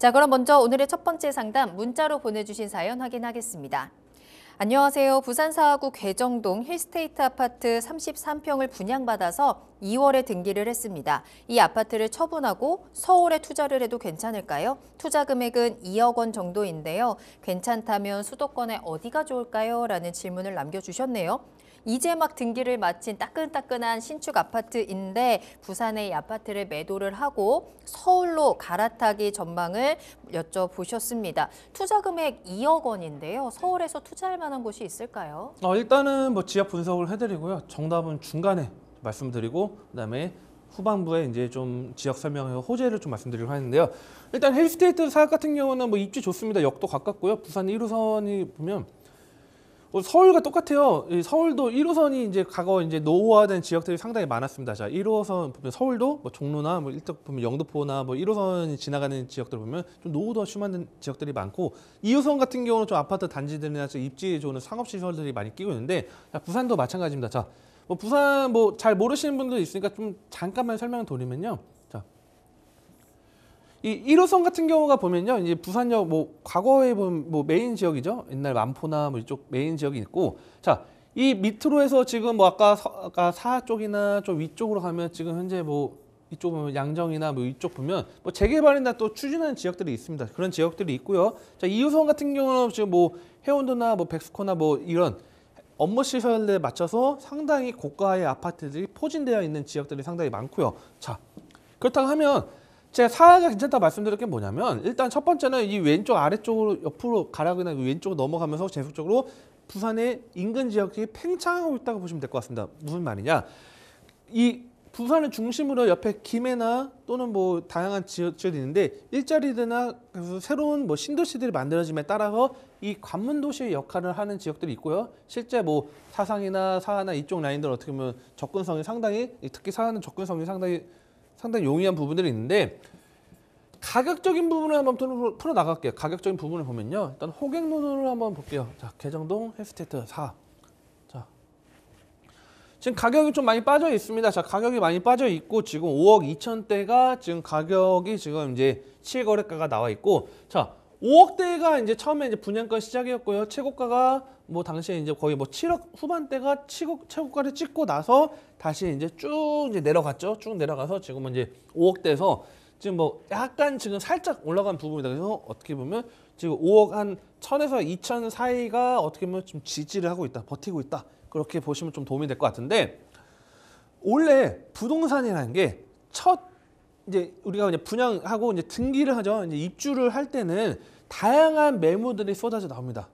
자, 그럼 먼저 오늘의 첫 번째 상담 문자로 보내주신 사연 확인하겠습니다. 안녕하세요. 부산사하구 괴정동 힐스테이트 아파트 33평을 분양받아서 2월에 등기를 했습니다. 이 아파트를 처분하고 서울에 투자를 해도 괜찮을까요? 투자 금액은 2억 원 정도인데요. 괜찮다면 수도권에 어디가 좋을까요? 라는 질문을 남겨주셨네요. 이제 막 등기를 마친 따끈따끈한 신축 아파트인데 부산의 이 아파트를 매도를 하고 서울로 갈아타기 전망을 여쭤보셨습니다. 투자 금액 2억 원인데요. 서울에서 투자할 만한 곳이 있을까요? 어, 일단은 뭐 지역 분석을 해드리고요. 정답은 중간에 말씀드리고 그다음에 후반부에 이제 좀 지역 설명하고 호재를 좀 말씀드리려고 하는데요. 일단 헬스테이트 사업 같은 경우는 뭐 입지 좋습니다. 역도 가깝고요. 부산 1호선이 보면 어, 서울과 똑같아요. 서울도 1호선이 이제 과거 이제 노후화된 지역들이 상당히 많았습니다. 자, 1호선 보면 서울도 뭐 종로나 뭐 일덕 보면 영등포나 뭐 1호선이 지나가는 지역들 보면 좀 노후도가 심한 지역들이 많고 2호선 같은 경우는 좀 아파트 단지들이나 좀 입지에 좋은 상업시설들이 많이 끼고 있는데 자, 부산도 마찬가지입니다. 자, 뭐 부산 뭐 잘 모르시는 분들 있으니까 좀 잠깐만 설명을 드리면요. 이 1호선 같은 경우가 보면요. 이제 부산역 뭐 과거에 보면 뭐 메인 지역이죠. 옛날 만포나 뭐 이쪽 메인 지역이 있고 자, 이 밑으로 해서 지금 뭐 아까 서, 아까 사 쪽이나 좀 위쪽으로 가면 지금 현재 뭐 이쪽 보면 양정이나 뭐 이쪽 보면 뭐 재개발이나 또 추진하는 지역들이 있습니다. 그런 지역들이 있고요. 자, 2호선 같은 경우는 지금 뭐 해운도나 뭐 백스코나 뭐 이런 업무 시설에 맞춰서 상당히 고가의 아파트들이 포진되어 있는 지역들이 상당히 많고요. 자, 그렇다고 하면 제가 사야가 괜찮다 말씀드릴 게 뭐냐면 일단 첫 번째는 이 왼쪽 아래쪽으로 옆으로 가라이나 왼쪽으로 넘어가면서 계속적으로 부산의 인근 지역이 팽창하고 있다고 보시면 될 것 같습니다. 무슨 말이냐? 이 부산을 중심으로 옆에 김해나 또는 뭐 다양한 지역들이 있는데 일자리들이나 새로운 뭐 신도시들이 만들어짐에 따라서 이 관문 도시의 역할을 하는 지역들이 있고요. 실제 뭐 사상이나 사하나 이쪽 라인들 어떻게 보면 접근성이 상당히 특히 사하는 접근성이 상당히 상당히 용이한 부분들이 있는데 가격적인 부분을 한번 풀어 나갈게요. 가격적인 부분을 보면요. 일단 호객 노선을 한번 볼게요. 자, 개정동 헬스테이트 4. 자. 지금 가격이 좀 많이 빠져 있습니다. 자, 가격이 많이 빠져 있고 지금 5억 2천대가 지금 가격이 지금 이제 실거래가가 나와 있고 자, 5억대가 이제 처음에 이제 분양가 시작이었고요. 최고가가 뭐 당시에 이제 거의 뭐 7억 후반대가 치고 최고가를 찍고 나서 다시 이제 쭉 이제 내려갔죠. 쭉 내려가서 지금은 이제 5억대에서 지금 뭐 약간 지금 살짝 올라간 부분이다. 그래서 어떻게 보면 지금 5억 한 1000에서 2000 사이가 어떻게 보면 좀 지지를 하고 있다. 버티고 있다. 그렇게 보시면 좀 도움이 될 것 같은데 원래 부동산이라는 게첫 이제 우리가 이제 분양하고 이제 등기를 하죠. 이제 입주를 할 때는 다양한 매물들이 쏟아져 나옵니다.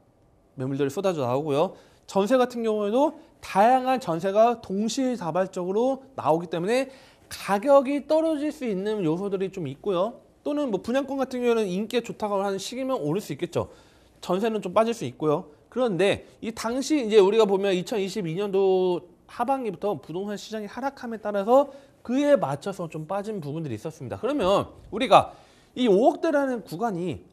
매물들이 쏟아져 나오고요. 전세 같은 경우에도 다양한 전세가 동시다발적으로 나오기 때문에 가격이 떨어질 수 있는 요소들이 좀 있고요. 또는 뭐 분양권 같은 경우에는 인기에 좋다고 하는 시기면 오를 수 있겠죠. 전세는 좀 빠질 수 있고요. 그런데 이 당시 이제 우리가 보면 2022년도 하반기부터 부동산 시장이 하락함에 따라서 그에 맞춰서 좀 빠진 부분들이 있었습니다. 그러면 우리가 이 5억대라는 구간이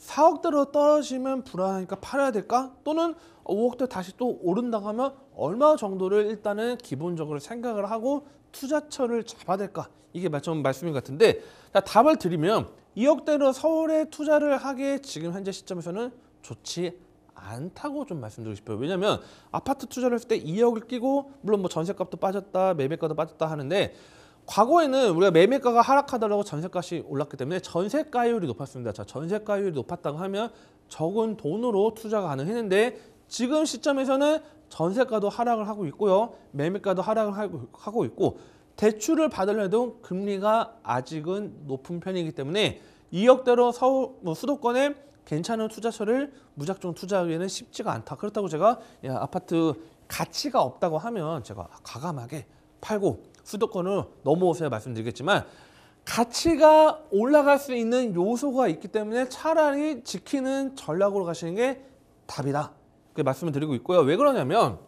4억대로 떨어지면 불안하니까 팔아야 될까? 또는 5억대 다시 또 오른다고 하면 얼마 정도를 일단은 기본적으로 생각을 하고 투자처를 잡아야 될까? 이게 좀 말씀인 것 같은데 자, 답을 드리면 2억대로 서울에 투자를 하기 지금 현재 시점에서는 좋지 않다고 좀 말씀드리고 싶어요. 왜냐하면 아파트 투자를 했을 때 2억을 끼고 물론 뭐 전세값도 빠졌다 매매가도 빠졌다 하는데 과거에는 우리가 매매가가 하락하더라고 전세값이 올랐기 때문에 전세가율이 높았습니다. 자, 전세가율이 높았다고 하면 적은 돈으로 투자가 가능했는데 지금 시점에서는 전세가도 하락을 하고 있고요. 매매가도 하락을 하고 있고 대출을 받으려도 금리가 아직은 높은 편이기 때문에 2억대로 서울 뭐 수도권에 괜찮은 투자처를 무작정 투자하기에는 쉽지가 않다. 그렇다고 제가 아파트 가치가 없다고 하면 제가 과감하게 팔고 수도권을 넘어오세요 말씀드리겠지만 가치가 올라갈 수 있는 요소가 있기 때문에 차라리 지키는 전략으로 가시는 게 답이다. 그렇게 말씀을 드리고 있고요. 왜 그러냐면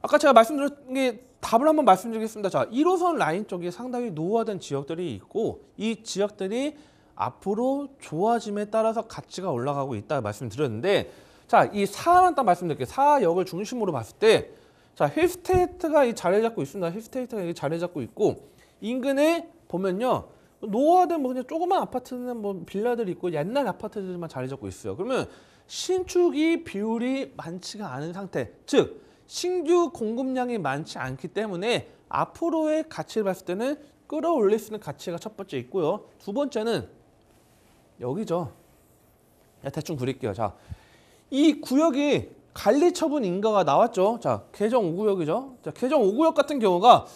아까 제가 말씀드린 게 답을 한번 말씀드리겠습니다. 자, 1호선 라인 쪽에 상당히 노후화된 지역들이 있고 이 지역들이 앞으로 좋아짐에 따라서 가치가 올라가고 있다 말씀드렸는데 자 이 사만 딱 말씀드릴게요. 사역을 중심으로 봤을 때자 힐스테이트가 이 자리 잡고 있습니다. 힐스테이트가 이 자리 잡고 있고 인근에 보면요. 노화된 뭐 그냥 조그만 아파트는 뭐 빌라들이 있고 옛날 아파트들만 자리 잡고 있어요. 그러면 신축이 비율이 많지가 않은 상태, 즉 신규 공급량이 많지 않기 때문에 앞으로의 가치를 봤을 때는 끌어올릴 수 있는 가치가 첫 번째 있고요. 두 번째는 여기죠. 대충 그릴게요. 자, 이 구역이 관리 처분 인가가 나왔죠. 자, 개정 5구역이죠. 자, 개정 5구역 같은 경우가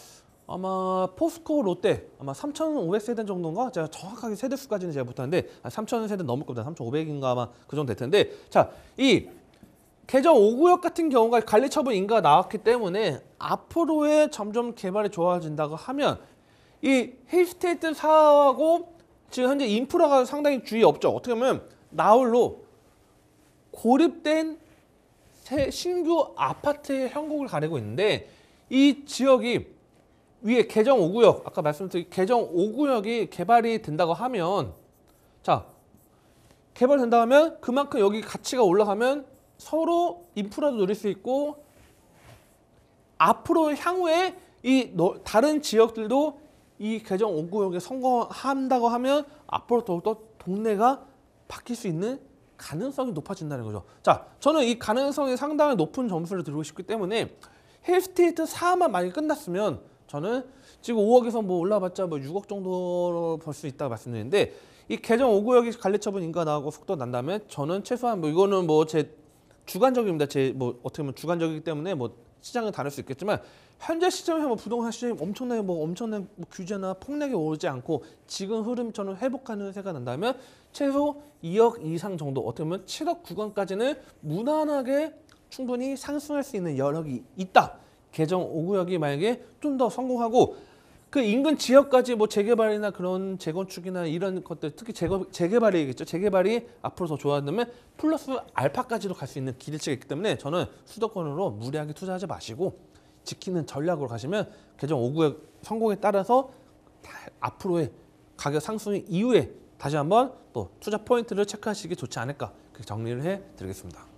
아마 포스코 롯데 아마 3,500세대 정도인가? 제가 정확하게 세대 수까지는 제가 못하는데 3,000세대 아, 넘을 겁니다. 3,500인가 아마 그 정도 될 텐데 자, 이 개정 5구역 같은 경우가 관리 처분 인가가 나왔기 때문에 앞으로의 점점 개발이 좋아진다고 하면 이 힐스테이트 사하고 지금 현재 인프라가 상당히 주의 없죠. 어떻게 보면 나홀로 고립된 새 신규 아파트의 형국을 가리고 있는데 이 지역이 위에 개정 5구역 아까 말씀드린 개정 5구역이 개발이 된다고 하면 자 개발된다 하면 그만큼 여기 가치가 올라가면 서로 인프라도 누릴 수 있고 앞으로 향후에 이 다른 지역들도 이 개정 5구역에 선거한다고 하면 앞으로 더욱더 동네가 바뀔 수 있는 가능성이 높아진다는 거죠. 자, 저는 이 가능성이 상당히 높은 점수를 드리고 싶기 때문에 헬스테이트 사만만약 끝났으면 저는 지금 5억에서 뭐 올라봤자 뭐 6억 정도로 벌수 있다고 말씀드리는데 이 개정 5구역이 관리처분 인가나고 속도 난다면 저는 최소한 뭐 이거는 뭐 제 주관적입니다. 제 뭐 어떻게 보면 주관적이기 때문에 뭐 시장은 다를 수 있겠지만 현재 시점에 뭐 부동산 시장이 엄청나게 뭐 엄청난 뭐 규제나 폭락이 오지 않고 지금 흐름처럼 회복하는 새가 난다면 최소 2억 이상 정도 어떻게 보면 7억 구간까지는 무난하게 충분히 상승할 수 있는 여력이 있다. 개정 5구역이 만약에 좀 더 성공하고 그 인근 지역까지 뭐 재개발이나 그런 재건축이나 이런 것들 특히 재거, 재개발이겠죠. 재개발이 앞으로 더 좋아진다면 플러스 알파까지도 갈 수 있는 기대치가 있기 때문에 저는 수도권으로 무리하게 투자하지 마시고 지키는 전략으로 가시면 개정 5구의 성공에 따라서 앞으로의 가격 상승 이후에 다시 한번 또 투자 포인트를 체크하시기 좋지 않을까 그렇게 정리를 해드리겠습니다.